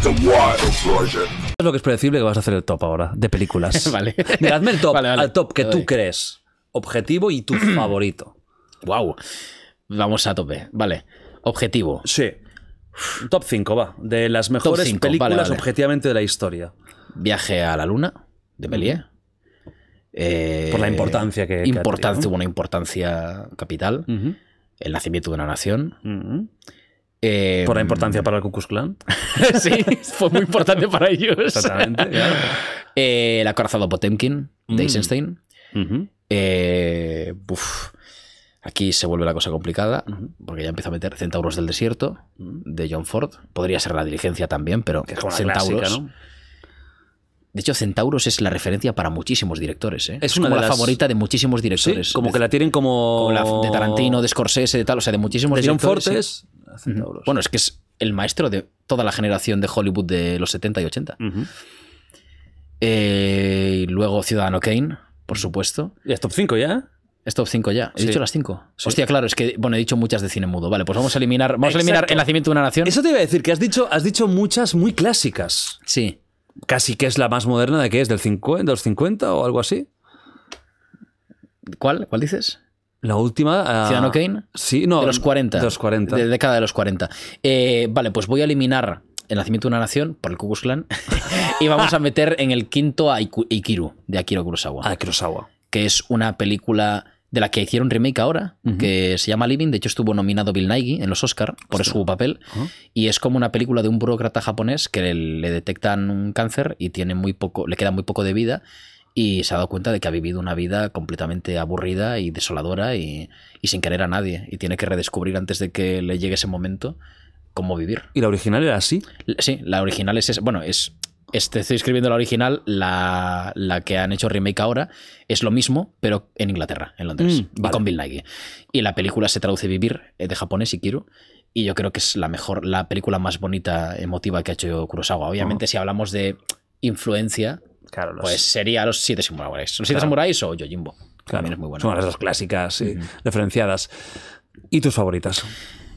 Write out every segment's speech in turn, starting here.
Es lo que es predecible que vas a hacer el top ahora, de películas. vale. Miradme el top, al top que tú crees, objetivo y tu favorito. Wow. Vamos a tope. Vale. Objetivo. Sí. Top 5, va. De las mejores películas objetivamente de la historia. Viaje a la luna, de Méliès. Mm. Eh, Por la importancia que. Importancia, una importancia capital. El nacimiento de una nación. Eh, Por la importancia para el Ku Clan sí, fue muy importante para ellos. Exactamente. Eh, el acorazado Potemkin de mm. Eisenstein. Eh, aquí se vuelve la cosa complicada porque ya empieza a meter Centauros del Desierto mm. de John Ford. Podría ser la diligencia también, pero Centauros. De hecho, Centauros es la referencia para muchísimos directores. Es, una como la favorita de muchísimos directores. como que la tienen como... la de Tarantino, de Scorsese, de tal. O sea, de muchísimos de directores. John bueno, es que es el maestro de toda la generación de Hollywood de los 70 y 80. Eh, y luego Ciudadano Kane, por supuesto. ¿Y es top 5 ya? ¿eh? Es top 5 ya. He dicho las 5. Hostia, claro, es que, bueno, he dicho muchas de cine mudo. Vale, pues vamos a eliminar, vamos a eliminar El nacimiento de una nación. Eso te iba a decir, que has dicho, has dicho muchas muy clásicas. Sí. Casi que es la más moderna de que es, del 50, de los 50 o algo así. ¿Cuál? ¿Cuál dices? La última. Uh, Sí, De los 40. De los 40. De década de los 40. Eh, vale, pues voy a eliminar El Nacimiento de una Nación por el Kukuslan. y vamos a meter en el quinto a Ikiru, de Akira Kurosawa. Ah, Kurosawa. Que es una película de la que hicieron remake ahora, que se llama Living. De hecho, estuvo nominado Bill Nighy en los Oscar por su papel. Ah. Y es como una película de un burócrata japonés que le, le detectan un cáncer y tiene muy poco, le queda muy poco de vida y se ha dado cuenta de que ha vivido una vida completamente aburrida y desoladora y, sin querer a nadie. Y tiene que redescubrir antes de que le llegue ese momento cómo vivir. ¿Y la original era así? Sí, la original es Bueno, es. Este, estoy escribiendo la original, la, que han hecho remake ahora, es lo mismo, pero en Inglaterra, en Londres, mm, Va con Bill Nighy. Y la película se traduce Vivir eh, de japonés, quiero y yo creo que es la mejor, la película más bonita, emotiva que ha hecho Kurosawa. Obviamente, mm. si hablamos de influencia, pues sería los siete samuráis. Los siete samurais samuráis o Yojimbo. También es muy bueno. Son las dos clásicas y referenciadas. ¿Y tus favoritas?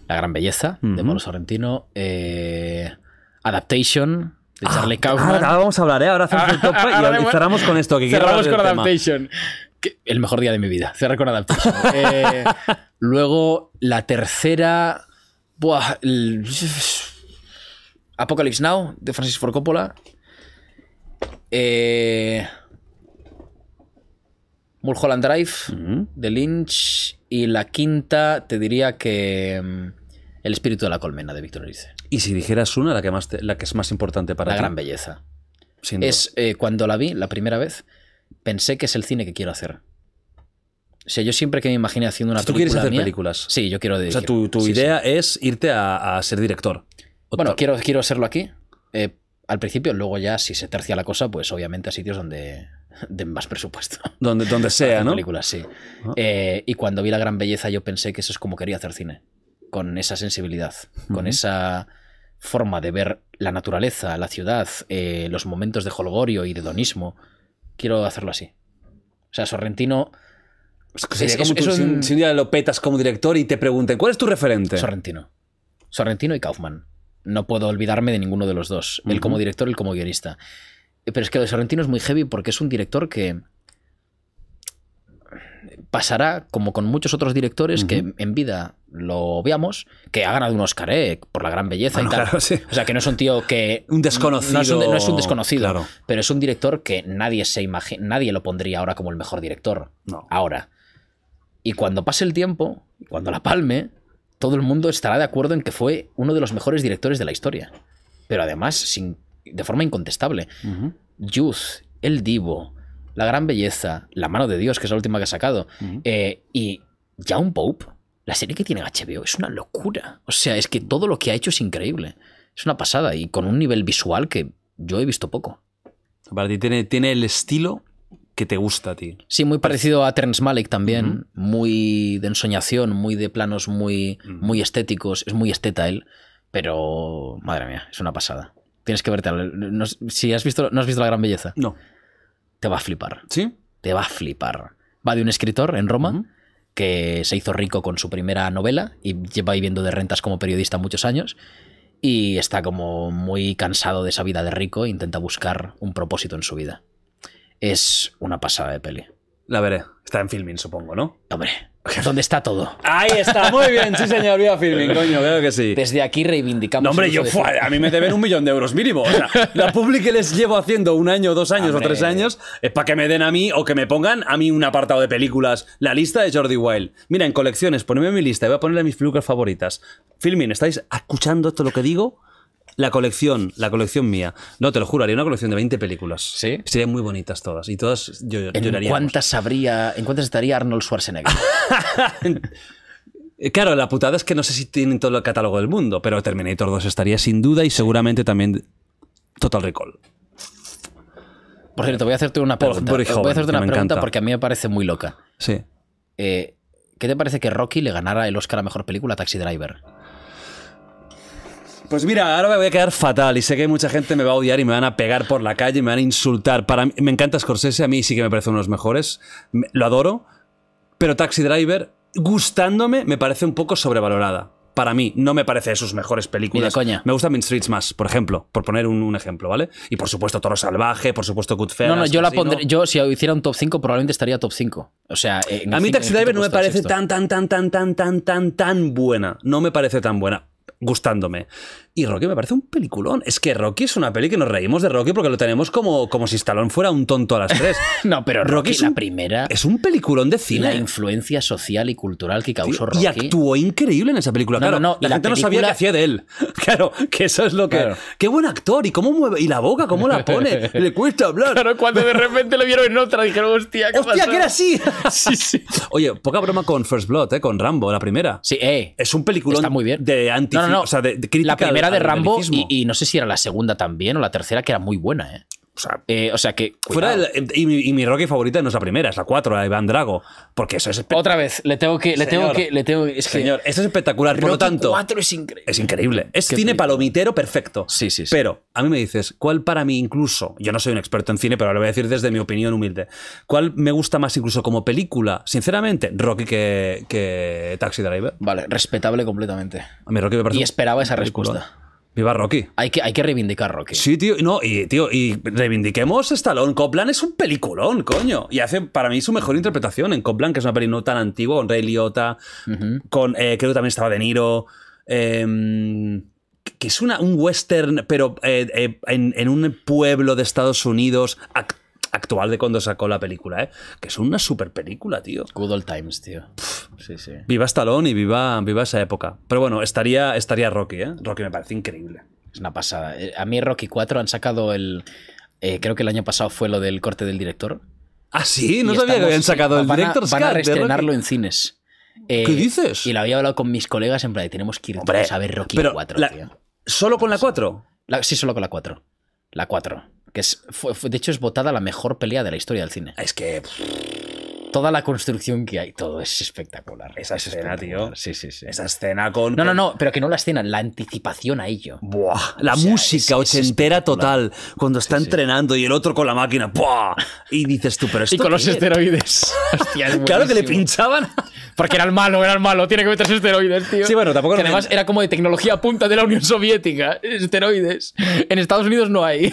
La gran belleza de Moros Sorrentino. Eh, Adaptation. De ah, Charlie ah, Kaufman. Ahora, vamos a hablar, ¿eh? ahora hacemos el top y, cerramos con esto. Que cerramos con Adaptation. el mejor día de mi vida. Cerrar con Adaptation. Eh, luego, la tercera. Buah, Apocalypse Now de Francis Ford Coppola. Eh... Mulholland Drive, de Lynch. Y la quinta, te diría que. Mm, el espíritu de la colmena de Víctor Erice. Y si dijeras una, la que, más la que es más importante para la La gran belleza. es eh, cuando la vi la primera vez, pensé que es el cine que quiero hacer. O sea, yo siempre que me imaginé haciendo una película. ¿Tú quieres hacer películas? Sí, yo quiero decir. O sea, tu, idea es irte a, ser director. Bueno, quiero, quiero serlo aquí. Eh, al principio, luego ya si se tercia la cosa, pues obviamente a sitios donde den más presupuesto. Donde, donde sea, ¿no? Películas, sí. Ah. Eh, y cuando vi La Gran Belleza yo pensé que eso es como quería hacer cine, con esa sensibilidad, con esa forma de ver la naturaleza, la ciudad, eh, los momentos de holgorio y de donismo Quiero hacerlo así. O sea, Sorrentino... Si un día lo petas como director y te pregunten, ¿cuál es tu referente? Sorrentino. Sorrentino y Kaufman no puedo olvidarme de ninguno de los dos, el como director, el como guionista. Pero es que de Sorrentino es muy heavy porque es un director que pasará como con muchos otros directores que en vida lo veamos, que ha ganado un Oscar eh, por la gran belleza y tal. O sea, que no es un tío que... un desconocido. No es un, desconocido, pero es un director que nadie, se imagina, nadie lo pondría ahora como el mejor director. No. Ahora. Y cuando pase el tiempo, cuando la palme, todo el mundo estará de acuerdo en que fue uno de los mejores directores de la historia. Pero además, sin, de forma incontestable. El Divo, La Gran Belleza, La Mano de Dios, que es la última que ha sacado, eh, y Young Pope, la serie que tiene HBO, es una locura. O sea, es que todo lo que ha hecho es increíble. Es una pasada y con un nivel visual que yo he visto poco. Para ti tiene, tiene el estilo que te gusta a ti. Sí, muy parecido a Terence Malik también, muy de ensoñación, muy de planos muy, muy estéticos, es muy esteta él, pero madre mía, es una pasada. Tienes que verte, no, si has visto, no has visto La Gran Belleza. No. Te va a flipar. ¿Sí? Te va a flipar. Va de un escritor en Roma que se hizo rico con su primera novela y lleva viviendo de rentas como periodista muchos años y está como muy cansado de esa vida de rico e intenta buscar un propósito en su vida. Es una pasada de peli. La veré. Está en filming, supongo, ¿no? Hombre, ¿Dónde está todo? Ahí está, muy bien, sí señor, a filming, coño, creo que sí. Desde aquí reivindicamos. No, hombre, yo a mí me deben un millón de euros mínimo. la publi que les llevo haciendo un año, dos años o tres años es para que me den a mí o que me pongan a mí un apartado de películas, la lista de Jordi Wild. Mira, en colecciones, poneme mi lista, y voy a ponerle mis películas favoritas. Filming, ¿estáis escuchando esto lo que digo? La colección, la colección mía. No, te lo juro, haría una colección de 20 películas. ¿Sí? Serían muy bonitas todas. Y todas yo, ¿En ¿Cuántas habría? ¿En cuántas estaría Arnold Schwarzenegger? claro, la putada es que no sé si tienen todo el catálogo del mundo, pero Terminator 2 estaría sin duda y seguramente también Total Recall. Por cierto, voy a hacerte una pregunta. voy a hacerte una pregunta porque a mí me parece muy loca. Sí. Eh, ¿Qué te parece que Rocky le ganara el Oscar a Mejor Película Taxi Driver? Pues mira, ahora me voy a quedar fatal y sé que mucha gente me va a odiar y me van a pegar por la calle, Y me van a insultar. Para mí, me encanta Scorsese, a mí sí que me parece uno de los mejores, lo adoro, pero Taxi Driver, gustándome, me parece un poco sobrevalorada. Para mí, no me parece de sus mejores películas. coña. Me gusta Mean Streets más, por ejemplo, por poner un, ejemplo, ¿vale? Y por supuesto Toro Salvaje, por supuesto Goodfellas. No, no, yo la pondré. Yo, si hiciera un top 5, probablemente estaría top 5. O sea, a mí Taxi Driver no me parece tan, tan, tan, tan, tan, tan, tan, tan buena. No me parece tan buena gustándome. Y Rocky me parece un peliculón. Es que Rocky es una peli que nos reímos de Rocky porque lo tenemos como, como si Stallone fuera un tonto a las tres. no, pero Rocky, la primera. Es un peliculón de cine. La influencia social y cultural que causó Rocky. Y actuó increíble en esa película. claro, la, gente no sabía qué hacía de él. Claro, que eso es lo que. Qué buen actor y cómo mueve. Y la boca, cómo la pone. Le cuesta hablar. Claro, cuando de repente lo vieron en otra, dijeron, hostia, ¿qué ¡Hostia, que era así! sí, sí. Oye, poca broma con First Blood, ¿eh? con Rambo, la primera. Sí, eh. Es un peliculón. muy bien. De anti la primera de Rambo y, y, no sé si era la segunda también o la tercera que era muy buena, ¿eh? Eh, o sea, que. Eh, y, mi, Rocky favorita no es la primera, es la 4, la de Iván Drago. Porque eso es. Otra vez, le tengo que. Le tengo que, le tengo, es es espectacular. por lo tanto. 4 es increíble. Es increíble. cine palomitero perfecto. Sí, sí, sí. Pero a mí me dices, ¿cuál para mí incluso? Yo no soy un experto en cine, pero lo voy a decir desde mi opinión humilde. ¿Cuál me gusta más incluso como película? Sinceramente, Rocky que, Taxi Driver. Vale, respetable completamente. A Rocky me parece. Y esperaba esa respuesta. Viva Rocky. Hay que, hay que reivindicar Rocky. Sí, tío. No, y tío, y reivindiquemos Stallone. Copland es un peliculón, coño. Y hace para mí su mejor interpretación en Copland, que es una peli tan antigua, con Ray Liotta, con. Eh, creo que también estaba De Niro. Em, que es una, un western, pero eh, eh, en, en, un pueblo de Estados Unidos, de cuando sacó la película, ¿eh? Que es una super película, tío. Good old times, tío. Viva Stallone y viva, viva esa época. Pero bueno, estaría, estaría Rocky, ¿eh? Rocky me parece increíble. Es una pasada. Eh, a mí Rocky 4 han sacado el... Eh, creo que el año pasado fue lo del corte del director. Ah, sí, no sabía que habían sacado el director. Van a, reestrenarlo en cines. ¿Qué eh, dices? Y lo había hablado con mis colegas en plan, tenemos que ir a ver Rocky 4, ¿Solo con la 4? sí, solo con la 4. La 4 que es, fue, de hecho es votada la mejor pelea de la historia del cine. Es que... Toda la construcción que hay, todo es espectacular. Esa es escena, tío. Sí, sí, sí. Esa escena con. No, no, no, pero que no la escena, la anticipación a ello. Buah. La música ochentera total. Cuando está entrenando y el otro con la máquina. ¡Buah! Y dices tú, pero esto. Y con los esteroides. Hostia, claro que le pinchaban. Porque era el malo, era el malo. Tiene que meterse esteroides, tío. Sí, bueno, tampoco... Que además era como de tecnología punta de la Unión Soviética. Esteroides. En Estados Unidos no hay.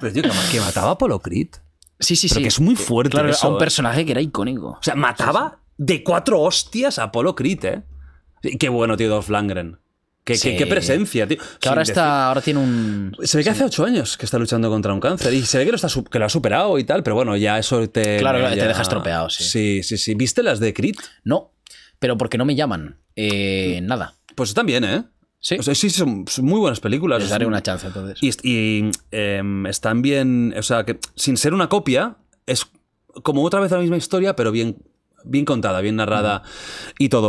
Pero tío, que mataba a Polo Sí, sí, sí. que es muy fuerte claro, un ¿eh? personaje que era icónico. O sea, mataba de cuatro hostias a Polo ¿eh? Qué bueno, tío, Dolph Langren. Qué, presencia, tío. Que ahora, está, ahora tiene un. Se ve que hace ocho años que está luchando contra un cáncer y se ve que lo, está, que lo ha superado y tal, pero bueno, ya eso te. Claro, te deja estropeado, sí. Sí, sí, sí. ¿Viste las de Creed? No, pero porque no me llaman. Eh, mm. nada. Pues están bien, ¿eh? Sí. sí, son, muy buenas películas. Les daré una chance entonces. Y, em, están bien. O sea, que sin ser una copia, es como otra vez la misma historia, pero bien, bien contada, bien narrada y todo.